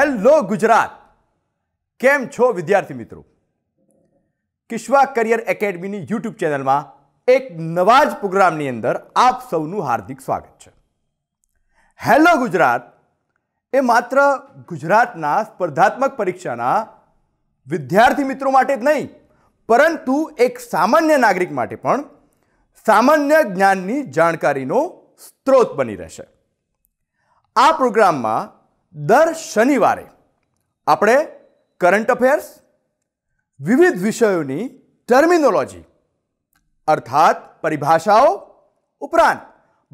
hello Gujarat કેમ છો વિદ્યાર્થી મિત્રો કિશ્વા કરિયર એકેડમીની યુટ્યુબ ચેનલમાં એક નવા જ પ્રોગ્રામની અંદર આપ સૌનું હાર્દિક સ્વાગત છે હેલો ગુજરાત એ માત્ર ગુજરાતના સ્પર્ધાત્મક પરીક્ષાના વિદ્યાર્થી મિત્રો માટે જ નહીં પરંતુ એક સામાન્ય નાગરિક માટે પણ સામાન્ય જ્ઞાનની જાણકારીનો સ્ત્રોત બની રહેશે આ પ્રોગ્રામમાં દર શનિવારે આપણે કરંટ અફેર્સ વિવિધ વિષયોની ટર્મિનોલોજી અર્થાત પરિભાષાઓ ઉપરાંત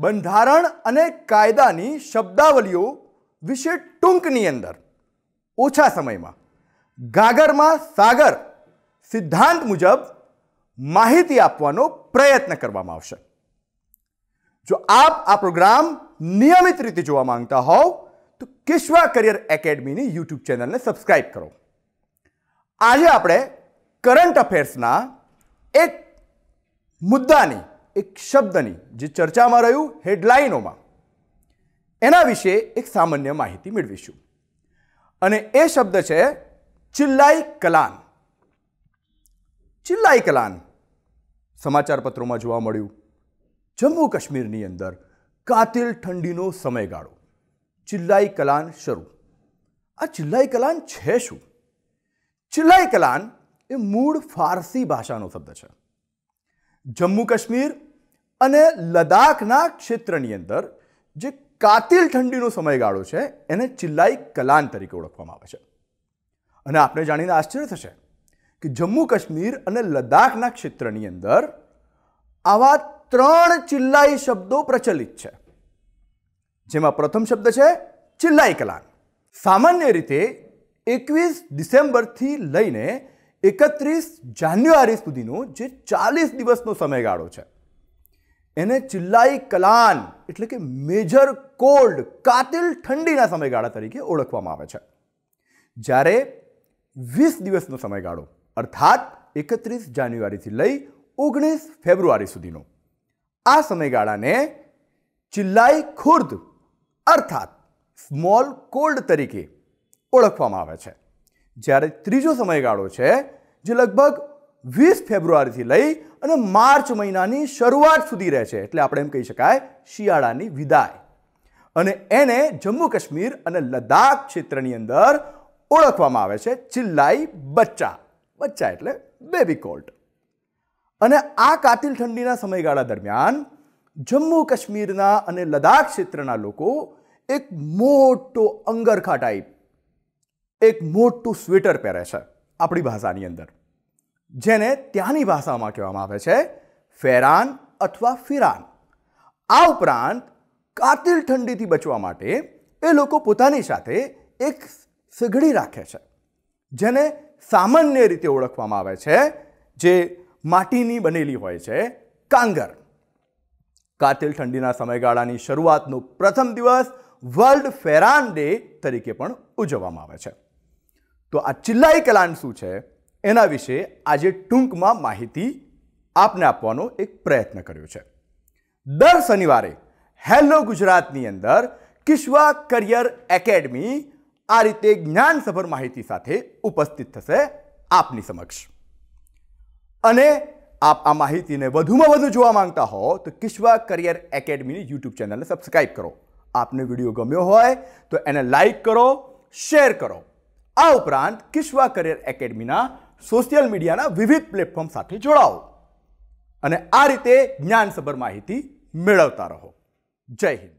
બંધારણ અને કાયદાની શબ્દાવલીઓ વિશે ટૂંકની અંદર ઓછા સમયમાં ગાગરમાં સાગર સિદ્ધાંત મુજબ માહિતી આપવાનો પ્રયત્ન કરવામાં આવશે જો આપ આ પ્રોગ્રામ નિયમિત રીતે જોવા માંગતા હોવ તો કેશવા કરિયર એકેડમીની યુટ્યુબ ચેનલને સબસ્ક્રાઈબ કરો આજે આપણે કરંટ અફેર્સના એક મુદ્દાની એક શબ્દની જે ચર્ચામાં રહ્યું હેડલાઇનોમાં એના વિશે એક સામાન્ય માહિતી મેળવીશું અને એ શબ્દ છે ચિલ્લાઈ કલાન ચિલ્લાઈ કલાન સમાચારપત્રોમાં જોવા મળ્યું જમ્મુ કાશ્મીરની અંદર કાતિલ ઠંડીનો સમયગાળો ચિલ્લાઈ કલાન શરૂ આ ચિલ્લાઈ કલાન છે શું ચિલ્લાઈ કલાન એ મૂળ ફારસી ભાષાનો શબ્દ છે જમ્મુ કાશ્મીર અને લદ્દાખના ક્ષેત્રની અંદર જે કાતિલ ઠંડીનો સમયગાળો છે એને ચિલ્લાઈ કલાન તરીકે ઓળખવામાં આવે છે અને આપણે જાણીને આશ્ચર્ય થશે કે જમ્મુ કાશ્મીર અને લદ્દાખના ક્ષેત્રની અંદર આવા ત્રણ ચિલ્લાઈ શબ્દો પ્રચલિત છે જેમાં પ્રથમ શબ્દ છે ચિલ્લાઈ કલાન સામાન્ય રીતે એકવીસ ડિસેમ્બરથી લઈને એકત્રીસ જાન્યુઆરી સુધીનો જે ચાલીસ દિવસનો સમયગાળો છે એને ચિલ્લાઈ કલાન એટલે કે મેજર કોલ્ડ કાતિલ ઠંડીના સમયગાળા તરીકે ઓળખવામાં આવે છે જ્યારે વીસ દિવસનો સમયગાળો અર્થાત એકત્રીસ જાન્યુઆરીથી લઈ ઓગણીસ ફેબ્રુઆરી સુધીનો આ સમયગાળાને ચિલ્લાઈ ખુર્દ અર્થાત સ્મોલ કોલ્ડ તરીકે ઓળખવામાં આવે છે જ્યારે ત્રીજો સમયગાળો છે જે લગભગ વીસ ફેબ્રુઆરીથી લઈ અને માર્ચ મહિનાની શરૂઆત સુધી રહે છે એટલે આપણે એમ કહી શકાય શિયાળાની વિદાય અને એને જમ્મુ કાશ્મીર અને લદ્દાખ ક્ષેત્રની અંદર ઓળખવામાં આવે છે ચિલ્લાઈ બચ્ચા બચ્ચા એટલે બેબી કોલ્ટ અને આ કાતિલ ઠંડીના સમયગાળા દરમિયાન જમ્મુ કાશ્મીરના અને લદાખ ક્ષેત્રના લોકો એક મોટો અંગરખા ટાઈપ એક મોટું સ્વેટર પહેરે છે આપણી ભાષાની અંદર જેને ત્યાંની ભાષામાં કહેવામાં આવે છે ફેરાન અથવા ફિરાન આ ઉપરાંત કાતિલ ઠંડીથી બચવા માટે એ લોકો પોતાની સાથે એક સઘળી રાખે છે જેને સામાન્ય રીતે ઓળખવામાં આવે છે જે માટીની બનેલી હોય છે કાંગર કાતિલ ઠંડીના સમયગાળાની શરૂઆતનો પ્રથમ દિવસ વર્લ્ડ ફેરાન ડે તરીકે પણ ઉજવવામાં આવે છે તો આ ચિલ્લાઈ કલાન શું છે એના વિશે આજે ટૂંકમાં માહિતી આપને આપવાનો એક પ્રયત્ન કર્યો છે દર શનિવારે હેલો ગુજરાતની અંદર કિશ્વા કરિયર એકેડમી આ રીતે જ્ઞાનસભર માહિતી સાથે ઉપસ્થિત થશે આપની સમક્ષ અને આપ આ માહિતીને વધુમાં વધુ જોવા માંગતા હો તો કિશ્વા કરિયર એકેડમીની યુટ્યુબ ચેનલને સબસ્ક્રાઈબ કરો આપને વિડીયો ગમ્યો હોય તો એને લાઈક કરો શેર કરો આ ઉપરાંત કિશ્વા કરિયર એકેડમીના સોશિયલ મીડિયાના વિવિધ પ્લેટફોર્મ સાથે જોડાઓ અને આ રીતે જ્ઞાનસભર માહિતી મેળવતા રહો જય હિન્દ